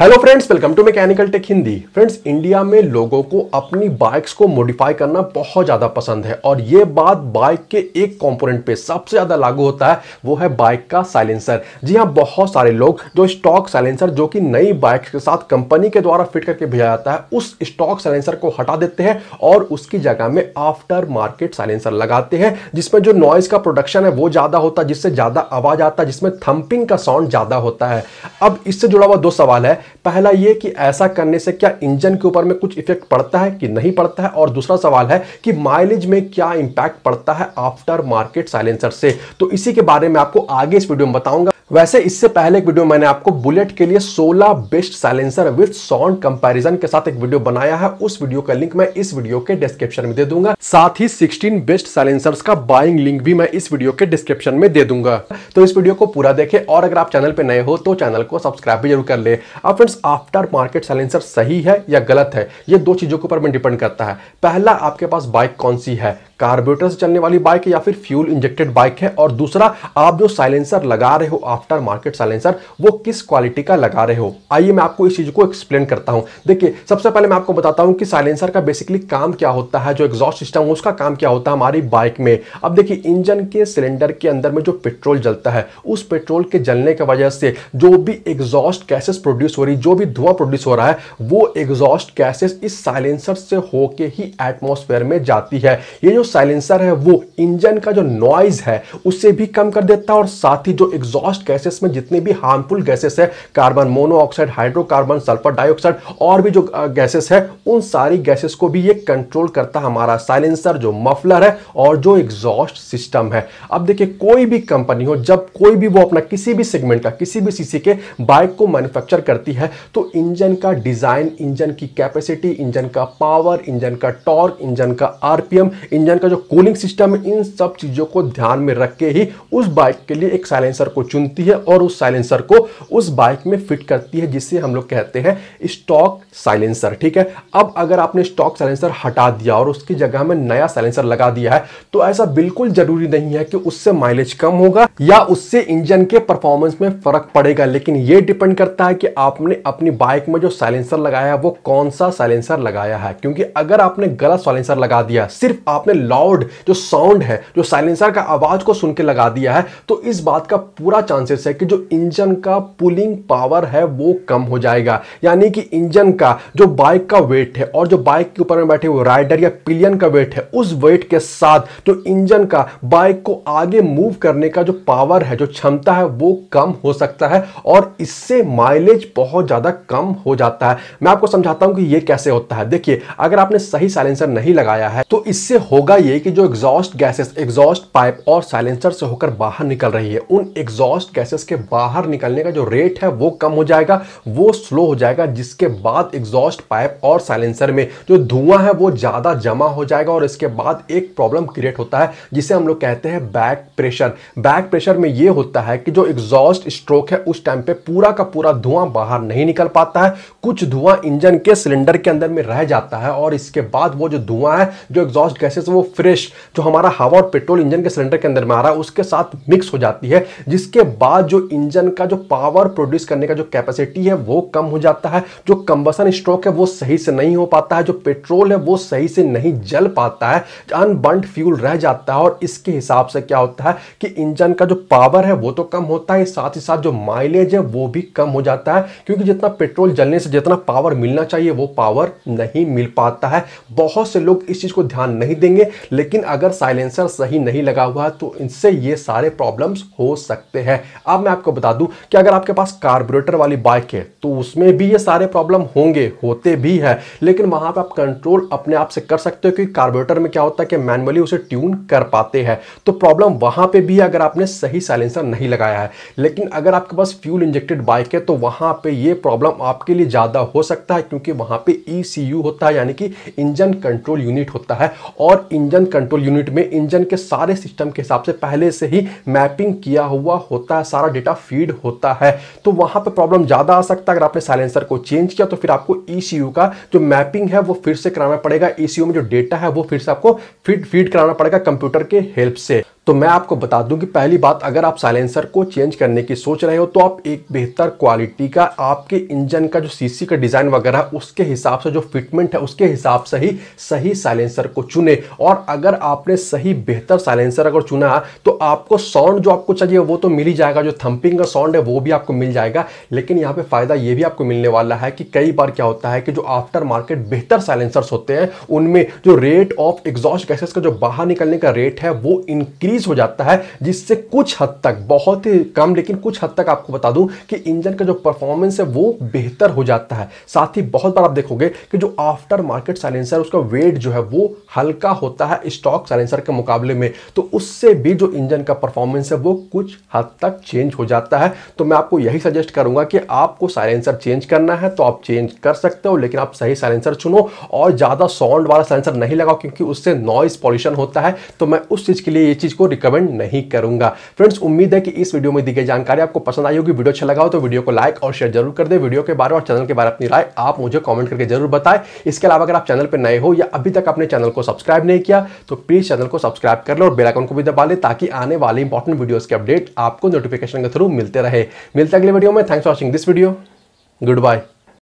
hello friends welcome to mechanical tech Hindi friends India में लोगों को अपनी बाइक्स को मॉडिफाई करना बहुत ज़्यादा पसंद है और ये बात बाइक के एक कंपोनेंट पे सबसे ज़्यादा लागू होता है वो है बाइक का साइलेंसर जी हाँ बहुत सारे लोग जो स्टॉक साइलेंसर जो कि नई बाइक के साथ कंपनी के द्वारा फिट करके भेजा जाता है उस स्टॉक साइलेंसर को हटा देते हैं और उसकी जगह में आफ्टर मार्केट साइलेंसर लगाते हैं जिसमें जो नॉइज़ का प्रोडक्शन है वो ज़्यादा होता है जिससे ज़्यादा आवाज़ आता है जिसमें थम्पिंग का साउंड ज़्यादा होता है अब इससे जुड़ा हुआ दो सवाल है पहला ये कि ऐसा करने से क्या इंजन के ऊपर में कुछ इफेक्ट पड़ता है कि नहीं पड़ता है और दूसरा सवाल है कि माइलेज में क्या इंपैक्ट पड़ता है आफ्टर मार्केट साइलेंसर से तो इसी के बारे में आपको आगे इस वीडियो में बताऊंगा वैसे इससे पहले एक वीडियो मैंने आपको बुलेट के लिए 16 best silencer with sound comparison के साथ एक वीडियो बनाया है उस वीडियो का लिंक मैं इस वीडियो के डिस्क्रिप्शन में दे दूंगा साथ ही 16 बेस्ट साइलेंसर्स का बाइंग लिंक भी मैं इस वीडियो के डिस्क्रिप्शन में दे दूंगा तो इस वीडियो को पूरा देखे और अगर आप चैनल पर नए हो तो चैनल को सब्सक्राइब भी जरूर कर ले अब फ्रेंड्स आफ्टर मार्केट साइलेंसर सही है या गलत है ये दो चीजों के ऊपर डिपेंड करता है पहला आपके पास बाइक कौन सी है कार्बोरेटर से चलने वाली बाइक है या फिर फ्यूल इंजेक्टेड बाइक है और दूसरा आप जो साइलेंसर लगा रहे हो आफ्टर मार्केट साइलेंसर वो किस क्वालिटी का लगा रहे हो आइए मैं आपको इस चीज़ को एक्सप्लेन करता हूं देखिए सबसे पहले मैं आपको बताता हूं कि साइलेंसर का बेसिकली काम क्या होता है जो एग्जॉस्ट सिस्टम उसका काम क्या होता है हमारी बाइक में अब देखिए इंजन के सिलेंडर के अंदर में जो पेट्रोल जलता है उस पेट्रोल के जलने की वजह से जो भी एग्जॉस्ट गैसेस प्रोड्यूस हो रही जो भी धुआं प्रोड्यूस हो रहा है वो एग्जॉस्ट गैसेस इस साइलेंसर से होके ही एटमोस्फेयर में जाती है ये जो साइलेंसर है वो इंजन का जो नॉइज है उसे भी कम कर देता है और साथ ही जो एग्जॉस्ट गैसेस में जितने भी हार्मफुल गैसेस है carbon monoxide hydrocarbon sulphur dioxide और भी जो गैसेस है उन सारी गैसेस को भी ये कंट्रोल करता है हमारा साइलेंसर जो मफलर है और जो एग्जॉस्ट सिस्टम है अब देखिए कोई भी कंपनी हो जब कोई भी वो अपना किसी भी सेगमेंट का किसी भी सीसी के बाइक को मैन्युफैक्चर करती है तो इंजन का डिजाइन इंजन की कैपेसिटी इंजन का पावर इंजन का टॉर्क इंजन का आरपीएम इंजन इंजन का जो कूलिंग सिस्टम है इन सब चीज़ों को ध्यान में रख के ही उस बाइक के लिए एक साइलेंसर को चुनती है और उस साइलेंसर को उस बाइक में फिट करती है जिसे हम लोग कहते हैं स्टॉक साइलेंसर ठीक है अब अगर आपने स्टॉक साइलेंसर हटा दिया और उसकी जगह में नया साइलेंसर लगा दिया है तो ऐसा बिल्कुल जरूरी नहीं है कि उससे माइलेज कम होगा या उससे इंजन के परफॉर्मेंस में फर्क पड़ेगा लेकिन ये डिपेंड करता है कि आपने अपनी बाइक में जो साइलेंसर लगाया है वो कौन सा साइलेंसर लगाया है क्योंकि अगर आपने गलत साइलेंसर लगा दिया सिर्फ आपने लाउड जो साउंड है जो साइलेंसर का आवाज को सुन के लगा दिया है तो इस बात का पूरा चांसेस है कि जो इंजन का पुलिंग पावर है वो कम हो जाएगा यानी कि इंजन का जो बाइक का वेट है और जो बाइक के ऊपर में बैठे हुए राइडर या पिलियन का वेट है उस वेट के साथ जो इंजन का बाइक को आगे मूव करने का जो पावर है जो क्षमता है वो कम हो सकता है और इससे माइलेज बहुत ज़्यादा कम हो जाता है मैं आपको समझाता हूं कि ये कैसे होता है देखिए अगर आपने सही साइलेंसर नहीं लगाया है तो इससे होगा मुद्दा ये कि जो एग्जॉस्ट गैसेस एग्जॉस्ट पाइप और साइलेंसर से होकर बाहर निकल रही है उन एग्जॉस्ट गैसेस के बाहर निकलने का जो रेट है वो कम हो जाएगा वो स्लो हो जाएगा जिसके बाद एग्जॉस्ट पाइप और साइलेंसर में जो धुआं है वो ज़्यादा जमा हो जाएगा और इसके बाद एक प्रॉब्लम क्रिएट होता है जिसे हम लोग कहते हैं बैक प्रेशर बैक प्रेशर में ये होता है कि जो एग्जॉस्ट स्ट्रोक है उस टाइम पे पूरा का पूरा धुआं बाहर नहीं निकल पाता है कुछ धुआं इंजन के सिलेंडर के अंदर में रह जाता है और इसके बाद वो जो धुआं है जो एग्जॉस्ट गैसेस वो फ्रेश जो हमारा हवा और पेट्रोल इंजन के सिलेंडर के अंदर में आ रहा है उसके साथ मिक्स हो जाती है जिसके बाद जो इंजन का जो पावर प्रोड्यूस करने का जो कैपेसिटी है वो कम हो जाता है जो कंबसन स्ट्रोक है वो सही से नहीं हो पाता है जो पेट्रोल है वो सही से नहीं जल पाता है अनबंट फ्यूल रह जाता है और इसके हिसाब से क्या होता है कि इंजन का जो पावर है वो तो कम होता है साथ ही साथ जो माइलेज है वो भी कम हो जाता है क्योंकि जितना पेट्रोल जलने से जितना पावर मिलना चाहिए वो पावर नहीं मिल पाता है बहुत से लोग इस चीज़ को ध्यान नहीं देंगे लेकिन अगर साइलेंसर सही नहीं लगा हुआ तो इनसे ये सारे प्रॉब्लम्स हो सकते हैं अब मैं आपको बता दूं कि अगर आपके पास कार्बोरेटर वाली बाइक है तो उसमें भी ये सारे प्रॉब्लम होंगे होते भी है लेकिन वहां पर आप कंट्रोल अपने आप से कर सकते हो क्योंकि कार्बोरेटर में क्या होता है कि मैनुअली उसे ट्यून कर पाते हैं तो प्रॉब्लम वहां पर भी अगर आपने सही साइलेंसर नहीं लगाया है लेकिन अगर आपके पास फ्यूल इंजेक्टेड बाइक है तो वहां पर यह प्रॉब्लम आपके लिए ज़्यादा हो सकता है क्योंकि वहां पर ई e होता है यानी कि इंजन कंट्रोल यूनिट होता है और इंजन इंजन कंट्रोल यूनिट में इंजन के सारे सिस्टम के हिसाब से पहले से ही मैपिंग किया हुआ होता है सारा डेटा फीड होता है तो वहां पर प्रॉब्लम ज़्यादा आ सकता है अगर आपने साइलेंसर को चेंज किया तो फिर आपको ई e का जो मैपिंग है वो फिर से कराना पड़ेगा ई e में जो डेटा है वो फिर से आपको फीड फीड कराना पड़ेगा कंप्यूटर के हेल्प से तो मैं आपको बता दूं कि पहली बात अगर आप साइलेंसर को चेंज करने की सोच रहे हो तो आप एक बेहतर क्वालिटी का आपके इंजन का जो सीसी का डिज़ाइन वगैरह है उसके हिसाब से जो फिटमेंट है उसके हिसाब से ही सही साइलेंसर को चुने और अगर आपने सही बेहतर साइलेंसर अगर चुना तो आपको साउंड जो आपको चाहिए वो तो मिल ही जाएगा जो थम्पिंग का साउंड है वो भी आपको मिल जाएगा लेकिन यहाँ पर फ़ायदा ये भी आपको मिलने वाला है कि कई बार क्या होता है कि जो आफ्टर मार्केट बेहतर साइलेंसर्स होते हैं उनमें जो रेट ऑफ एग्जॉस्ट गैसेस का जो बाहर निकलने का रेट है वो इंक्रीज रिलीज हो जाता है जिससे कुछ हद तक बहुत ही कम लेकिन कुछ हद तक आपको बता दूं कि इंजन का जो परफॉर्मेंस है वो बेहतर हो जाता है साथ ही बहुत बार आप देखोगे कि जो आफ्टर मार्केट साइलेंसर उसका वेट जो है वो हल्का होता है स्टॉक साइलेंसर के मुकाबले में तो उससे भी जो इंजन का परफॉर्मेंस है वो कुछ हद तक चेंज हो जाता है तो मैं आपको यही सजेस्ट करूंगा कि आपको साइलेंसर चेंज करना है तो आप चेंज कर सकते हो लेकिन आप सही साइलेंसर चुनो और ज़्यादा साउंड वाला साइलेंसर नहीं लगाओ क्योंकि उससे नॉइस पॉल्यूशन होता है तो मैं उस चीज़ के लिए ये चीज़ को इसको रिकमेंड नहीं करूंगा फ्रेंड्स उम्मीद है कि इस वीडियो में दी गई जानकारी आपको पसंद आई होगी वीडियो अच्छा लगा हो तो वीडियो को लाइक और शेयर जरूर कर दे वीडियो के बारे और चैनल के बारे अपनी राय आप मुझे कॉमेंट करके जरूर बताए इसके अलावा अगर आप चैनल पर नए हो या अभी तक अपने चैनल को सब्सक्राइब नहीं किया तो प्लीज चैनल को सब्सक्राइब कर लो और बेलाइकन को भी दबा ले ताकि आने वाले इंपॉर्टेंट वीडियोज के अपडेट आपको नोटिफिकेशन के थ्रू मिलते रहे मिलते अगले वीडियो में thanks for watching this video good bye